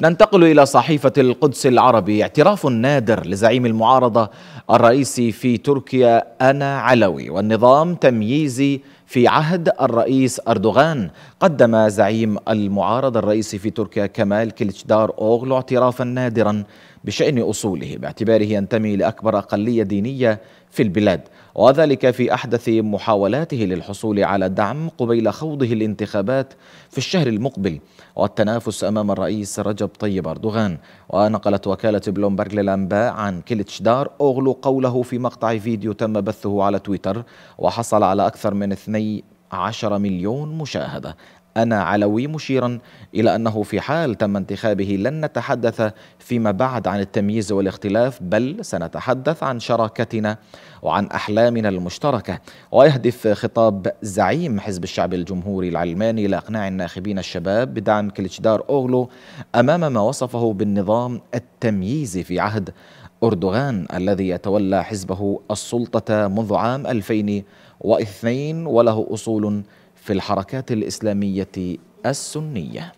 ننتقل إلى صحيفة القدس العربي اعتراف نادر لزعيم المعارضة الرئيسي في تركيا أنا علوي والنظام تمييزي في عهد الرئيس أردوغان قدم زعيم المعارضة الرئيسي في تركيا كمال كلتشدار أوغلو اعترافا نادرا بشأن أصوله باعتباره ينتمي لأكبر أقلية دينية في البلاد وذلك في أحدث محاولاته للحصول على دعم قبيل خوضه الانتخابات في الشهر المقبل والتنافس أمام الرئيس رجب طيب أردوغان ونقلت وكالة بلومبرغ للأنباء عن دار أغلو قوله في مقطع فيديو تم بثه على تويتر وحصل على أكثر من 12 مليون مشاهدة أنا علوي مشيرا إلى أنه في حال تم انتخابه لن نتحدث فيما بعد عن التمييز والاختلاف بل سنتحدث عن شراكتنا وعن أحلامنا المشتركة ويهدف خطاب زعيم حزب الشعب الجمهوري العلماني لإقناع الناخبين الشباب بدعم كليتشدار أوغلو أمام ما وصفه بالنظام التمييزي في عهد أردوغان الذي يتولى حزبه السلطة منذ عام 2002 وله أصول في الحركات الإسلامية السنية